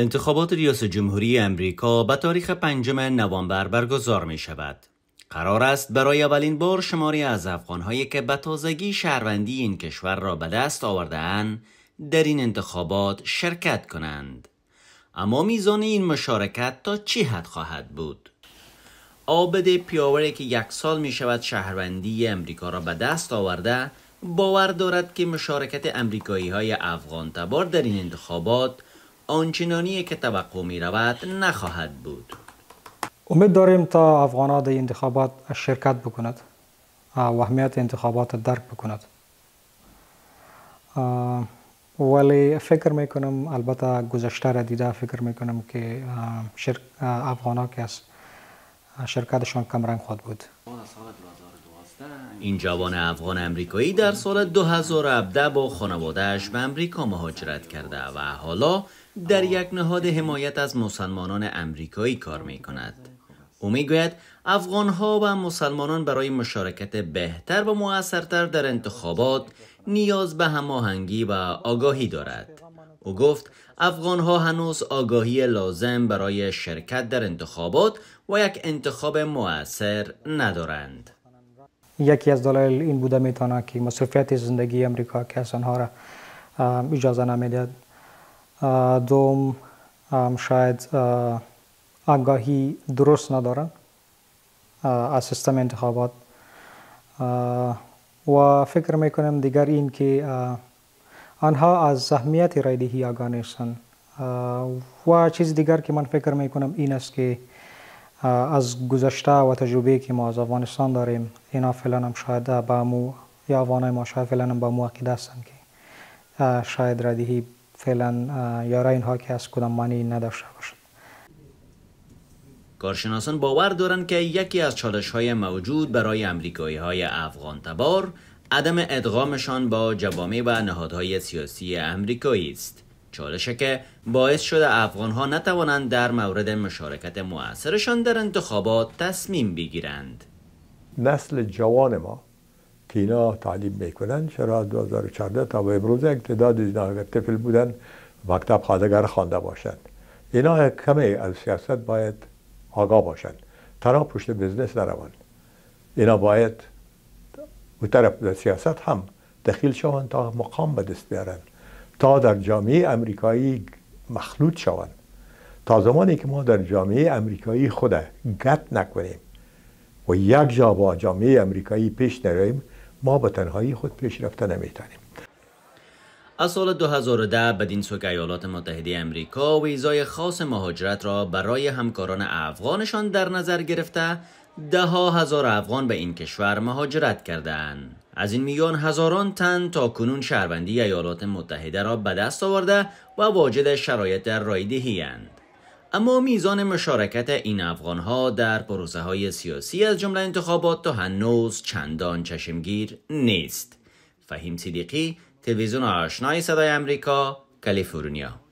انتخابات ریاست جمهوری امریکا به تاریخ پنجم نوامبر برگزار می شود. قرار است برای اولین بار شماری از افغانهایی که به تازگی شهروندی این کشور را به دست آوردهاند در این انتخابات شرکت کنند. اما میزان این مشارکت تا چی حد خواهد بود؟ آبد پیاوری که یک سال می شود شهروندی امریکا را به دست آورده باور دارد که مشارکت امریکایی های افغان تبار در این انتخابات آنچنانی که توقع می رود نخواهد بود امید داریم تا افغانها در انتخابات شرکت بکند و اهمیت انتخابات درک بکند ولی فکر میکنم البته گذشته را دیده فکر میکنم که شرک افغان که از شرکتشان کم رنگ خود بود این جوان افغان امریکایی در سال 2017 با خانوادهش به امریکا مهاجرت کرده و حالا در یک نهاد حمایت از مسلمانان امریکایی کار می کند او می گوید افغان ها و مسلمانان برای مشارکت بهتر و موثرتر در انتخابات نیاز به هماهنگی و آگاهی دارد او گفت افغان ها هنوز آگاهی لازم برای شرکت در انتخابات و یک انتخاب مؤثر ندارند یکی از دلایل این بوده میتونه که مصرفیت زندگی امریکا که را اجازه نمیدهد دوم شاید آگاهی درست ندارن از سیستم انتخابات و فکر میکنم دیگر این که آنها از اهمیت رایدهی آگاه نیستن و چیز دیگر که من فکر میکنم این است که از گذشته و تجربه که ما از افغانستان داریم اینا فعلا هم شاید به مو یا افغانای ما شاید هم مو عقیده هستن که شاید رایدهی فعلا یارا اینها که از کدام معنی نداشته باشد کارشناسان باور دارند که یکی از چالش های موجود برای امریکایی های افغان تبار عدم ادغامشان با جوامع و نهادهای سیاسی امریکایی است چالش که باعث شده افغان ها نتوانند در مورد مشارکت مؤثرشان در انتخابات تصمیم بگیرند نسل جوان ما که اینا تعلیم میکنن چرا از 2014 تا به امروز تعداد اینا طفل بودن مکتب خادگر خوانده باشند اینا کمی از سیاست باید آگاه باشند تنها پشت بزنس نروند اینا باید او طرف سیاست هم دخیل شوند تا مقام به دست بیارن تا در جامعه امریکایی مخلوط شوند تا زمانی که ما در جامعه امریکایی خود گت نکنیم و یک جا با جامعه امریکایی پیش نرویم ما به تنهایی خود پیش رفته نمیتانیم از سال 2010 بدین سوک ایالات متحده امریکا ویزای خاص مهاجرت را برای همکاران افغانشان در نظر گرفته ده ها هزار افغان به این کشور مهاجرت کردند. از این میان هزاران تن تا کنون شهروندی ایالات متحده را به دست آورده و واجد شرایط رایدهی اند. اما میزان مشارکت این ها در پروسه های سیاسی از جمله انتخابات تا هنوز چندان چشمگیر نیست فهیم صدیقی تلویزیون آشنای صدای آمریکا، کالیفرنیا